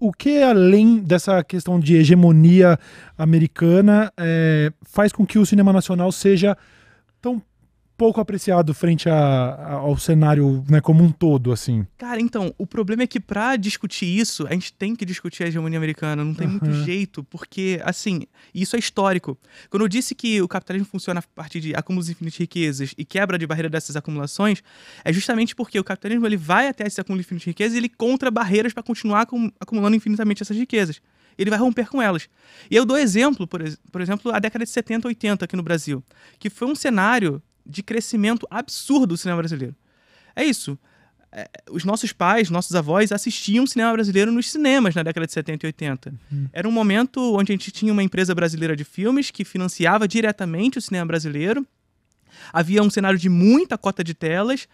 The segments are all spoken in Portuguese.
o que além dessa questão de hegemonia americana é, faz com que o cinema nacional seja tão pouco apreciado frente a, a, ao cenário né, como um todo, assim. Cara, então, o problema é que para discutir isso, a gente tem que discutir a hegemonia americana, não tem uhum. muito jeito, porque, assim, isso é histórico. Quando eu disse que o capitalismo funciona a partir de acúmulos infinitos de riquezas e quebra de barreira dessas acumulações, é justamente porque o capitalismo ele vai até esse acúmulo infinito de riquezas e ele contra barreiras para continuar acumulando infinitamente essas riquezas. Ele vai romper com elas. E eu dou exemplo, por, por exemplo, a década de 70, 80 aqui no Brasil, que foi um cenário de crescimento absurdo do cinema brasileiro. É isso. É, os nossos pais, nossos avós assistiam cinema brasileiro nos cinemas na década de 70 e 80. Uhum. Era um momento onde a gente tinha uma empresa brasileira de filmes que financiava diretamente o cinema brasileiro. Havia um cenário de muita cota de telas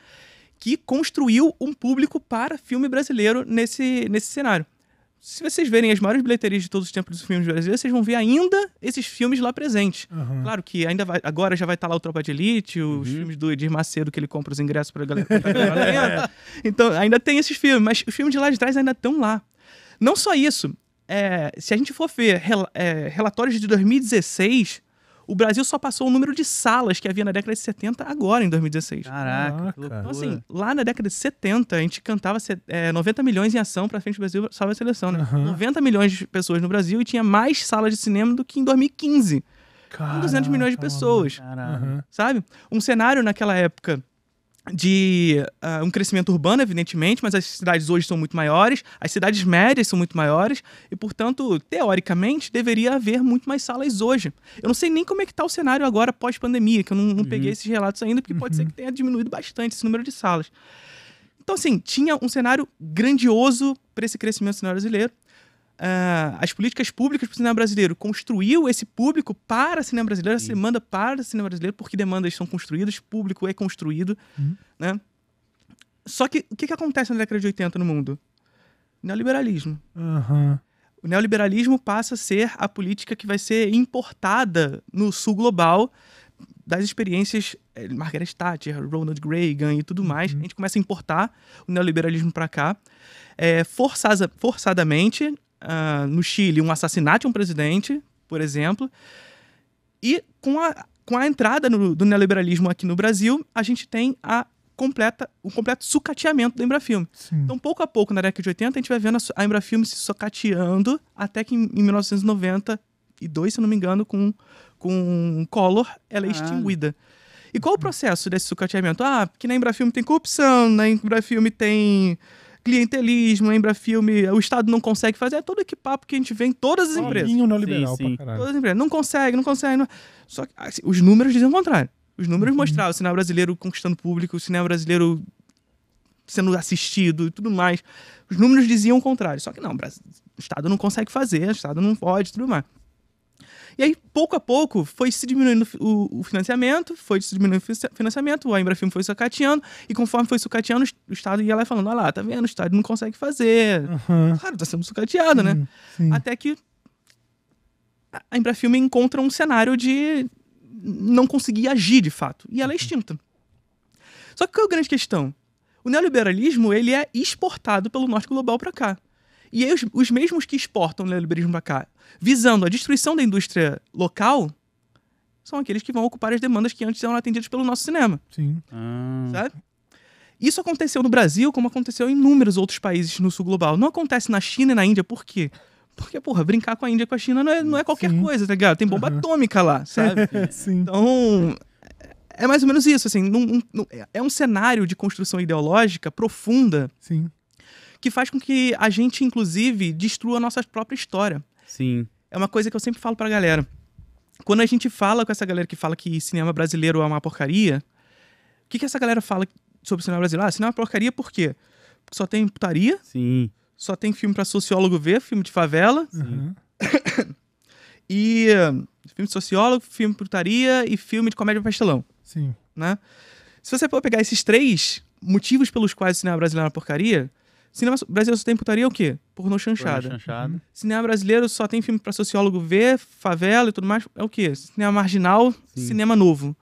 que construiu um público para filme brasileiro nesse, nesse cenário se vocês verem as maiores bilheterias de todos os tempos dos filmes brasileiros, vocês vão ver ainda esses filmes lá presentes. Uhum. Claro que ainda vai, agora já vai estar tá lá o Tropa de Elite, os uhum. filmes do Edir Macedo que ele compra os ingressos para a galera. então, ainda tem esses filmes, mas os filmes de lá de trás ainda estão lá. Não só isso, é, se a gente for ver rel é, relatórios de 2016 o Brasil só passou o número de salas que havia na década de 70 agora, em 2016. Caraca. Então, assim, lá na década de 70, a gente cantava é, 90 milhões em ação pra frente do Brasil, salva a seleção, né? Uhum. 90 milhões de pessoas no Brasil e tinha mais salas de cinema do que em 2015. Caraca, com 200 milhões de pessoas. Caraca. Sabe? Um cenário naquela época de uh, um crescimento urbano, evidentemente, mas as cidades hoje são muito maiores, as cidades médias são muito maiores, e, portanto, teoricamente, deveria haver muito mais salas hoje. Eu não sei nem como é que está o cenário agora pós-pandemia, que eu não, não peguei uhum. esses relatos ainda, porque pode ser que uhum. tenha diminuído bastante esse número de salas. Então, assim, tinha um cenário grandioso para esse crescimento do cenário brasileiro. Uh, as políticas públicas para o cinema brasileiro construiu esse público para o cinema brasileiro, essa demanda para o cinema brasileiro, porque demandas são construídas, público é construído. Uhum. Né? Só que o que, que acontece na década de 80 no mundo? Neoliberalismo. Uhum. O neoliberalismo passa a ser a política que vai ser importada no sul global das experiências é, Margaret Thatcher, Ronald Reagan e tudo mais. Uhum. A gente começa a importar o neoliberalismo para cá. É, eh, forçada, forçadamente, uh, no Chile um assassinato de um presidente, por exemplo, e com a, com a entrada no, do neoliberalismo aqui no Brasil, a gente tem a completa, o completo sucateamento do Embrafilme. Sim. Então, pouco a pouco, na década de 80, a gente vai vendo a, a Embrafilme se sucateando até que em, em 1992, se não me engano, com, com Collor, ela é ah. extinguida. E qual o processo desse sucateamento? Ah, porque na Embrafilme tem corrupção, na Embrafilme tem clientelismo, Embrafilme, o Estado não consegue fazer, é todo esse papo que a gente vê em todas as empresas. Solinho neoliberal sim, sim. pra caralho. Todas as empresas. Não consegue, não consegue. Não... Só que assim, os números dizem o contrário. Os números uhum. mostravam o cinema brasileiro conquistando público, o cinema brasileiro sendo assistido e tudo mais. Os números diziam o contrário. Só que não, o Estado não consegue fazer, o Estado não pode tudo mais. E aí, pouco a pouco, foi se diminuindo o, financiamento, foi se diminuindo o financiamento, a Embrafilme foi sucateando, e conforme foi sucateando, o Estado ia lá falando, olha ah lá, tá vendo, o Estado não consegue fazer. Uhum. Claro, tá sendo sucateado, né? sim, né? Sim. Até que a Embrafilme encontra um cenário de não conseguir agir de fato. E ela é uhum. extinta. Só que qual é a grande questão? O neoliberalismo ele é exportado pelo norte global para cá. E aí os, os mesmos que exportam o neoliberalismo para cá, visando a destruição da indústria local, são aqueles que vão ocupar as demandas que antes eram atendidas pelo nosso cinema. Sim. Ah. Sabe? Isso aconteceu no Brasil, como aconteceu em inúmeros outros países no sul global. Não acontece na China e na Índia, por quê? Porque, porra, brincar com a Índia e com a China não é, não é qualquer Sim. coisa, tá ligado? Tem bomba uhum. atômica lá, sabe? Sim. Então, é, é mais ou menos isso, assim. Num, num, é, é um cenário de construção ideológica profunda. Sim que faz com que a gente, inclusive, destrua a nossa própria história. Sim. É uma coisa que eu sempre falo pra galera. Quando a gente fala com essa galera que fala que cinema brasileiro é uma porcaria, o que, que essa galera fala sobre cinema brasileiro? Ah, cinema é uma porcaria por quê? Porque só tem putaria. Sim. Só tem filme para sociólogo ver, filme de favela. Uhum. e eh, filme de sociólogo, filme de putaria e filme de comédia pastelão. Sim. Né? Se você for pegar esses três motivos pelos quais o cinema brasileiro é uma porcaria, Cinema brasileiro só tem putaria o quê? Pornô chanchada. Pornô chanchada. Uhum. Cinema brasileiro só tem filme para sociólogo ver, favela e tudo mais. É o quê? Cinema marginal, Sim. cinema novo.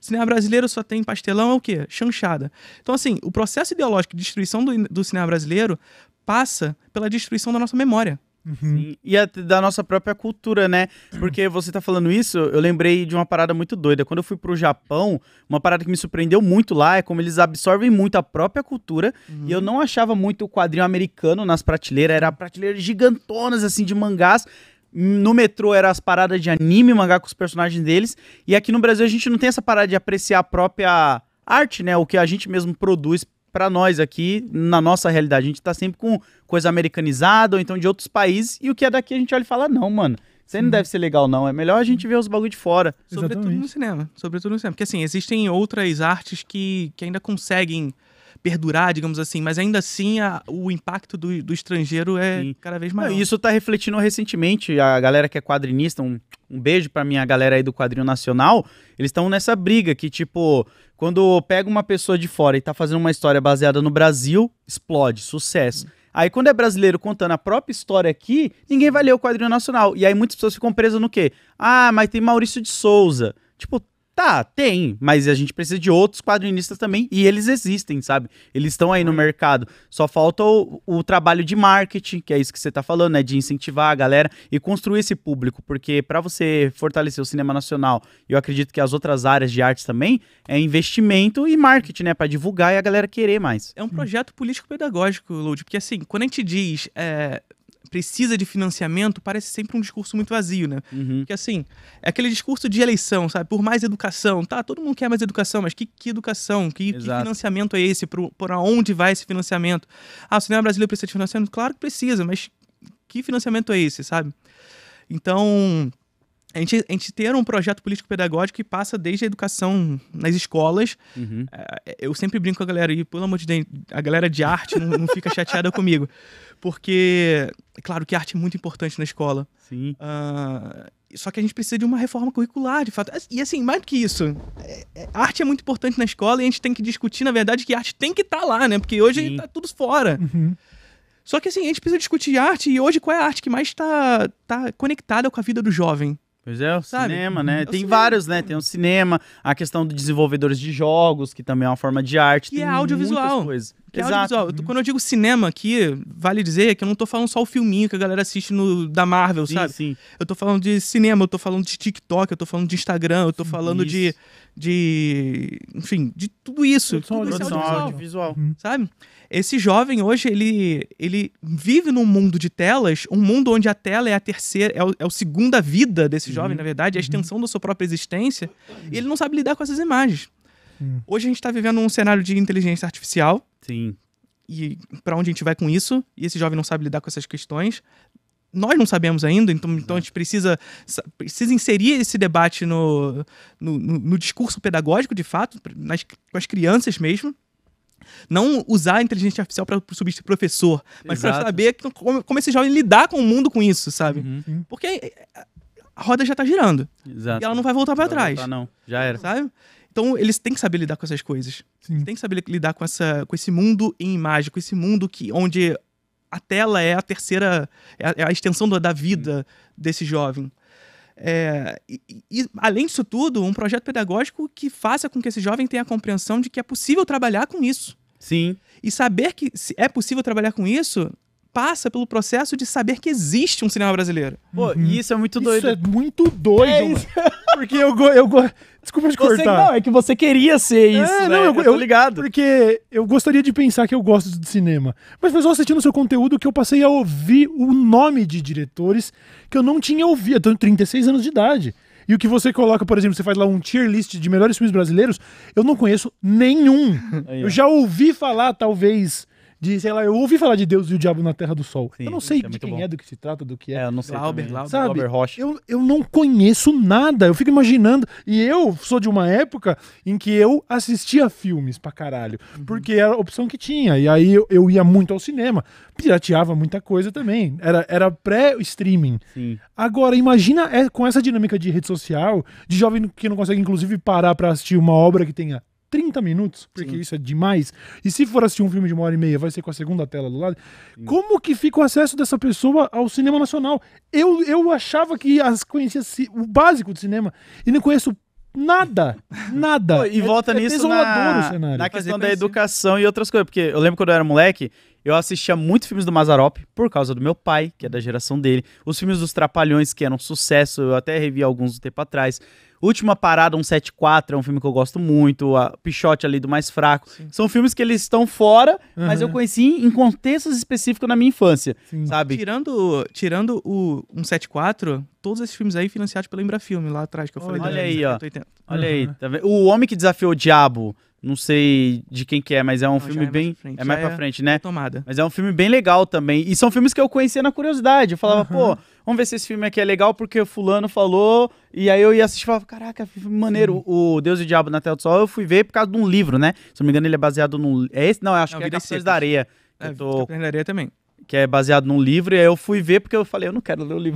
Cinema brasileiro só tem pastelão, é o quê? Chanchada. Então, assim, o processo ideológico de destruição do, do cinema brasileiro passa pela destruição da nossa memória. Uhum. E a, da nossa própria cultura, né? Porque você tá falando isso, eu lembrei de uma parada muito doida. Quando eu fui pro Japão, uma parada que me surpreendeu muito lá é como eles absorvem muito a própria cultura. Uhum. E eu uhum. não achava muito o quadrinho americano nas prateleiras, era prateleiras gigantonas, assim, de mangás. No metrô eram as paradas de anime, mangá com os personagens deles. E aqui no Brasil a gente não tem essa parada de apreciar a própria arte, né? O que a gente mesmo produz para nós aqui, na nossa realidade, a gente tá sempre com coisa americanizada ou então de outros países, e o que é daqui a gente olha e fala, não, mano, isso aí não deve ser legal, não. É melhor a gente ver os bagulho de fora. Sobretudo no cinema. Sobretudo no cinema. Porque assim, existem outras artes que, que ainda conseguem perdurar, digamos assim, mas ainda assim a, o impacto do, do estrangeiro é Sim. cada vez maior. Não, isso está refletindo recentemente, a galera que é quadrinista, um, um beijo pra minha galera aí do quadrinho nacional, eles estão nessa briga que, tipo, quando pega uma pessoa de fora e tá fazendo uma história baseada no Brasil, explode, sucesso. Hum. Aí quando é brasileiro contando a própria história aqui, ninguém vai ler o quadrinho nacional. E aí muitas pessoas ficam presas no quê? Ah, mas tem Maurício de Souza. Tipo, Tá, tem, mas a gente precisa de outros quadrinistas também, e eles existem, sabe? Eles estão aí no uhum. mercado. Só falta o, o, trabalho de marketing, que é isso que você tá falando, né? De incentivar a galera e construir esse público, porque para você fortalecer o cinema nacional, eu acredito que as outras áreas de artes também, é investimento e marketing, né? Pra divulgar e a galera querer mais. É um projeto político-pedagógico, Lud, porque assim, quando a gente diz é, precisa de financiamento parece sempre um discurso muito vazio, né? Uhum. Porque assim, é aquele discurso de eleição, sabe? Por mais educação, tá? Todo mundo quer mais educação, mas que, que educação? Que, que financiamento é esse? Por, por onde vai esse financiamento? Ah, o cinema brasileiro precisa de financiamento? Claro que precisa, mas que financiamento é esse, sabe? Então, a gente, a gente ter um projeto político-pedagógico que passa desde a educação nas escolas. Uhum. É, eu sempre brinco com a galera, e pelo amor de Deus, a galera de arte não, não, fica chateada comigo. Porque, claro que arte é muito importante na escola. Sim. Uh, só que a gente precisa de uma reforma curricular, de fato. E assim, mais do que isso, é, é, arte é muito importante na escola e a gente tem que discutir, na verdade, que arte tem que estar tá lá, né? Porque hoje está tudo fora. Uhum. Só que assim, a gente precisa discutir arte e hoje qual é a arte que mais está tá conectada com a vida do jovem? Pois é, o Sabe? cinema, né? Uhum. É tem cinema. vários, né? Tem o cinema, a questão dos desenvolvedores de jogos, que também é uma forma de arte. Que Tem é audiovisual. Coisas. Que é Exato. é audiovisual. Uhum. Quando eu digo cinema aqui, vale dizer que eu não tô falando só o filminho que a galera assiste no, da Marvel, sim, sabe? Sim. Eu tô falando de cinema, eu tô falando de TikTok, eu tô falando de Instagram, eu tô falando de, de. Enfim, de tudo isso. Produção, audiovisual. isso é audiovisual. audiovisual. Uhum. Sabe? Esse jovem hoje, ele, ele vive num mundo de telas, um mundo onde a tela é a terceira, é, o, é a segunda vida desse jovem, uhum. na verdade, é a uhum. extensão da sua própria existência, e ele não sabe lidar com essas imagens. Hum. Hoje a gente está vivendo um cenário de inteligência artificial. Sim. E para onde a gente vai com isso? E esse jovem não sabe lidar com essas questões. Nós não sabemos ainda, então, então a gente precisa, precisa inserir esse debate no, no, no, no discurso pedagógico, de fato, nas, com as crianças mesmo. Não usar a inteligência artificial para substituir professor, mas para saber como, como esse jovem lidar com o mundo com isso, sabe? Uhum. uhum. Porque eh, a roda já tá girando. Exato. E ela não vai voltar para trás. Voltar, não, já era. Sabe? Então eles têm que saber lidar com essas coisas. Sim. Tem que saber lidar com, essa, com esse mundo em imagem, com esse mundo que onde a tela é a terceira, é a, é extensão da vida Sim. desse jovem. É, e, e, além disso tudo, um projeto pedagógico que faça com que esse jovem tenha a compreensão de que é possível trabalhar com isso. Sim. E saber que é possível trabalhar com isso passa pelo processo de saber que existe um cinema brasileiro. Pô, uhum. isso é muito doido. Isso é muito doido. É isso. Porque eu, go, eu go... Desculpa te você, cortar. Não, é que você queria ser é, isso. É, não, né? eu, eu, ligado. Porque eu gostaria de pensar que eu gosto de cinema. Mas foi só assistindo seu conteúdo que eu passei a ouvir o nome de diretores que eu não tinha ouvido. Eu tenho 36 anos de idade. E o que você coloca, por exemplo, você faz lá um tier list de melhores filmes brasileiros, eu não conheço nenhum. eu já ouvi falar, talvez, de, sei lá, eu ouvi falar de Deus e o Diabo na Terra do Sol. Sim, eu não sei é de quem bom. é, do que se trata, do que é. É, eu não sei. Albert, Sabe? Rocha. Eu, eu não conheço nada, eu fico imaginando. E eu sou de uma época em que eu assistia filmes pra caralho, uhum. porque era a opção que tinha. E aí eu, eu ia muito ao cinema, pirateava muita coisa também. Era, era pré-streaming. Agora, imagina é, com essa dinâmica de rede social, de jovem que não consegue, inclusive, parar pra assistir uma obra que tenha 30 minutos, porque Sim. isso é demais. E se for assistir um filme de uma hora e meia, vai ser com a segunda tela do lado. Sim. Como que fica o acesso dessa pessoa ao cinema nacional? Eu, eu achava que as conhecia o básico do cinema e não conheço Nada, nada. E é, volta é, nisso na, na questão da educação e outras coisas. Porque eu lembro quando eu era moleque, eu assistia muito filmes do Mazarop por causa do meu pai, que é da geração dele. Os filmes dos Trapalhões, que eram um sucesso, eu até revi alguns um tempo atrás. Última Parada 174 é um filme que eu gosto muito, a Pichote ali do Mais Fraco. Sim. São filmes que eles estão fora, uhum. mas eu conheci em contextos específicos na minha infância, Sim. sabe? Tirando, tirando o 174, todos esses filmes aí financiados pela Embrafilme lá atrás, que eu falei. Olha da, aí, ó. Olha uhum. aí. Tá o Homem que Desafiou o Diabo, não sei de quem que é, mas é um não, filme bem... É mais pra frente, é mais pra é frente né? Tomada. Mas é um filme bem legal também. E são filmes que eu conhecia na curiosidade. Eu falava, uhum. pô, vamos ver se esse filme aqui é legal, porque fulano falou... E aí eu ia assistir e falava, caraca, filme maneiro. Sim. O Deus e o Diabo na Tela do Sol, eu fui ver por causa de um livro, né? Se não me engano, ele é baseado num... É esse? Não, é acho não, que é Capitães da Areia. É, tô... Capitães da Areia também que é baseado num livro, e aí eu fui ver porque eu falei, eu não quero ler o livro.